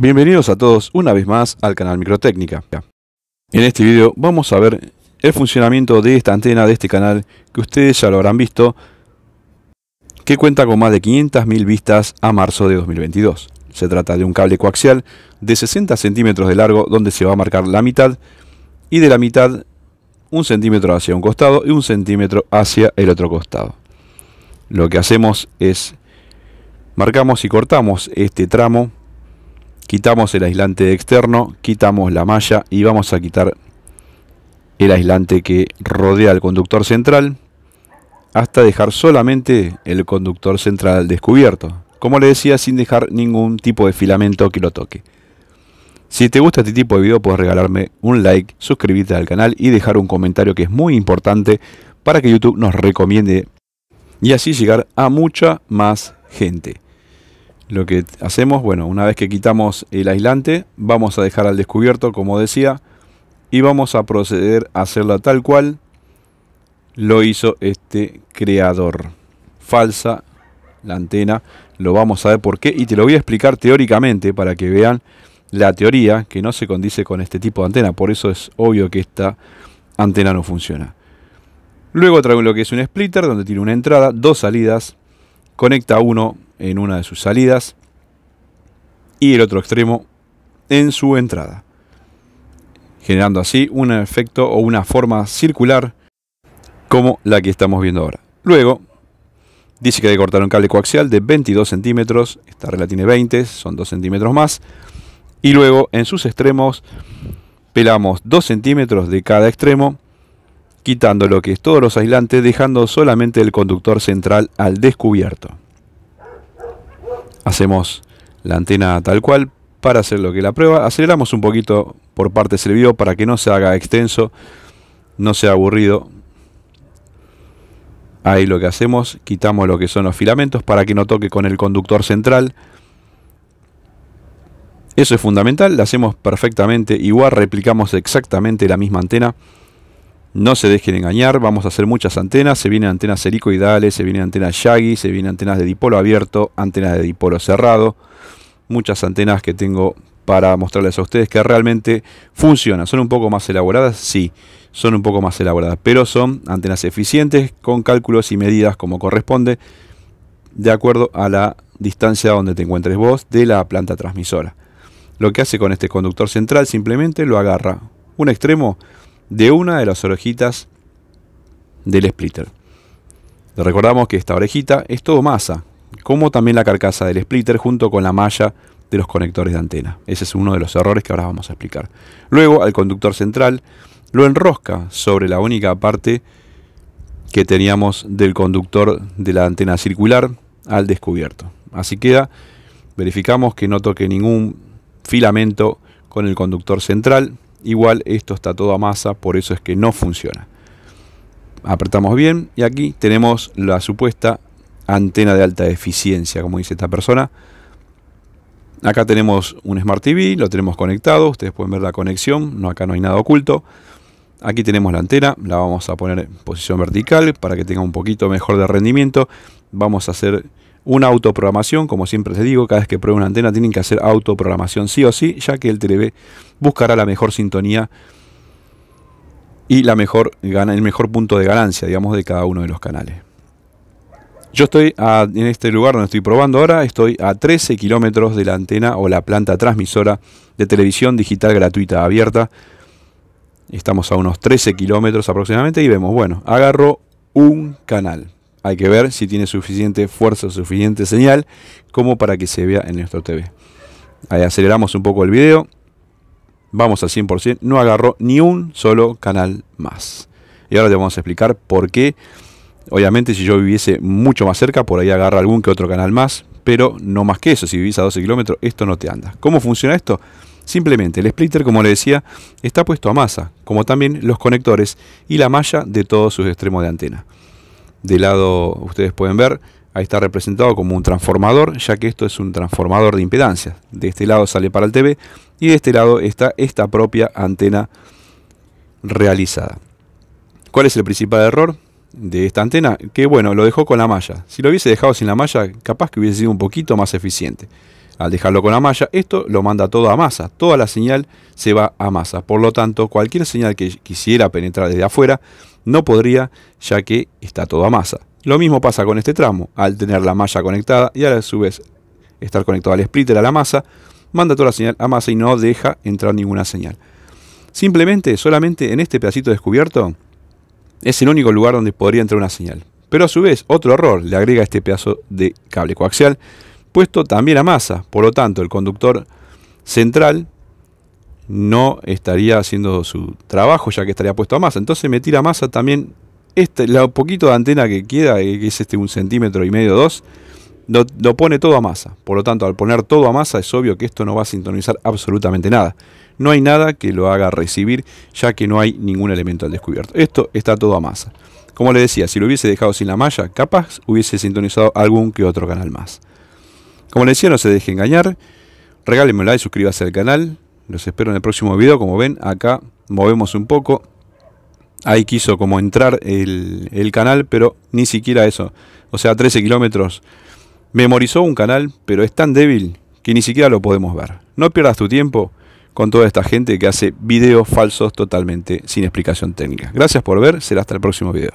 Bienvenidos a todos una vez más al canal Microtécnica. En este video vamos a ver el funcionamiento de esta antena de este canal que ustedes ya lo habrán visto que cuenta con más de 500.000 vistas a marzo de 2022. Se trata de un cable coaxial de 60 centímetros de largo donde se va a marcar la mitad y de la mitad un centímetro hacia un costado y un centímetro hacia el otro costado. Lo que hacemos es marcamos y cortamos este tramo quitamos el aislante externo, quitamos la malla y vamos a quitar el aislante que rodea el conductor central hasta dejar solamente el conductor central descubierto. Como le decía, sin dejar ningún tipo de filamento que lo toque. Si te gusta este tipo de video, puedes regalarme un like, suscribirte al canal y dejar un comentario que es muy importante para que YouTube nos recomiende y así llegar a mucha más gente. Lo que hacemos, bueno, una vez que quitamos el aislante, vamos a dejar al descubierto, como decía, y vamos a proceder a hacerla tal cual lo hizo este creador. Falsa la antena, lo vamos a ver por qué, y te lo voy a explicar teóricamente para que vean la teoría que no se condice con este tipo de antena, por eso es obvio que esta antena no funciona. Luego traigo lo que es un splitter, donde tiene una entrada, dos salidas, conecta uno en una de sus salidas y el otro extremo en su entrada, generando así un efecto o una forma circular como la que estamos viendo ahora. Luego, dice que hay que cortar un cable coaxial de 22 centímetros, esta regla tiene 20, son 2 centímetros más, y luego en sus extremos pelamos 2 centímetros de cada extremo, quitando lo que es todos los aislantes, dejando solamente el conductor central al descubierto hacemos la antena tal cual para hacer lo que la prueba. Aceleramos un poquito por parte servido para que no se haga extenso, no sea aburrido. Ahí lo que hacemos, quitamos lo que son los filamentos para que no toque con el conductor central. Eso es fundamental, lo hacemos perfectamente igual, replicamos exactamente la misma antena. No se dejen engañar, vamos a hacer muchas antenas. Se vienen antenas helicoidales, se vienen antenas Yagi, se vienen antenas de dipolo abierto, antenas de dipolo cerrado. Muchas antenas que tengo para mostrarles a ustedes que realmente funcionan. Son un poco más elaboradas, sí, son un poco más elaboradas, pero son antenas eficientes con cálculos y medidas como corresponde, de acuerdo a la distancia donde te encuentres vos de la planta transmisora. Lo que hace con este conductor central simplemente lo agarra un extremo de una de las orejitas del splitter. Recordamos que esta orejita es todo masa, como también la carcasa del splitter junto con la malla de los conectores de antena. Ese es uno de los errores que ahora vamos a explicar. Luego al conductor central lo enrosca sobre la única parte que teníamos del conductor de la antena circular al descubierto. Así queda, verificamos que no toque ningún filamento con el conductor central Igual esto está todo a masa, por eso es que no funciona. Apretamos bien y aquí tenemos la supuesta antena de alta eficiencia, como dice esta persona. Acá tenemos un Smart TV, lo tenemos conectado, ustedes pueden ver la conexión, no, acá no hay nada oculto. Aquí tenemos la antena, la vamos a poner en posición vertical para que tenga un poquito mejor de rendimiento. Vamos a hacer una autoprogramación, como siempre se digo, cada vez que prueben una antena tienen que hacer autoprogramación sí o sí, ya que el TV buscará la mejor sintonía y la mejor, el mejor punto de ganancia, digamos, de cada uno de los canales. Yo estoy en este lugar donde estoy probando ahora, estoy a 13 kilómetros de la antena o la planta transmisora de televisión digital gratuita abierta. Estamos a unos 13 kilómetros aproximadamente y vemos, bueno, agarro un canal hay que ver si tiene suficiente fuerza, suficiente señal como para que se vea en nuestro TV. Ahí aceleramos un poco el video. Vamos al 100%, no agarró ni un solo canal más. Y ahora te vamos a explicar por qué. Obviamente si yo viviese mucho más cerca, por ahí agarra algún que otro canal más, pero no más que eso. Si vivís a 12 kilómetros, esto no te anda. ¿Cómo funciona esto? Simplemente el splitter, como le decía, está puesto a masa, como también los conectores y la malla de todos sus extremos de antena de lado ustedes pueden ver, ahí está representado como un transformador, ya que esto es un transformador de impedancia. De este lado sale para el TV y de este lado está esta propia antena realizada. ¿Cuál es el principal error de esta antena? Que bueno, lo dejó con la malla. Si lo hubiese dejado sin la malla, capaz que hubiese sido un poquito más eficiente. Al dejarlo con la malla, esto lo manda todo a masa. Toda la señal se va a masa. Por lo tanto, cualquier señal que quisiera penetrar desde afuera no podría, ya que está todo a masa. Lo mismo pasa con este tramo. Al tener la malla conectada y a su vez estar conectado al splitter a la masa, manda toda la señal a masa y no deja entrar ninguna señal. Simplemente, solamente en este pedacito descubierto, es el único lugar donde podría entrar una señal. Pero a su vez, otro error le agrega este pedazo de cable coaxial Puesto también a masa. Por lo tanto, el conductor central no estaría haciendo su trabajo ya que estaría puesto a masa. Entonces me tira masa también. Este, lo poquito de antena que queda, eh, que es este un centímetro y medio, dos, lo, lo, pone todo a masa. Por lo tanto, al poner todo a masa, es obvio que esto no va a sintonizar absolutamente nada. No hay nada que lo haga recibir, ya que no hay ningún elemento al descubierto. Esto está todo a masa. Como le decía, si lo hubiese dejado sin la malla, capaz hubiese sintonizado algún que otro canal más. Como les decía, no se deje engañar. Regálenme un like, suscríbase al canal. Los espero en el próximo video. Como ven, acá movemos un poco. Ahí quiso como entrar el, el canal, pero ni siquiera eso. O sea, 13 kilómetros. Memorizó un canal, pero es tan débil que ni siquiera lo podemos ver. No pierdas tu tiempo con toda esta gente que hace videos falsos totalmente sin explicación técnica. Gracias por ver, será hasta el próximo video.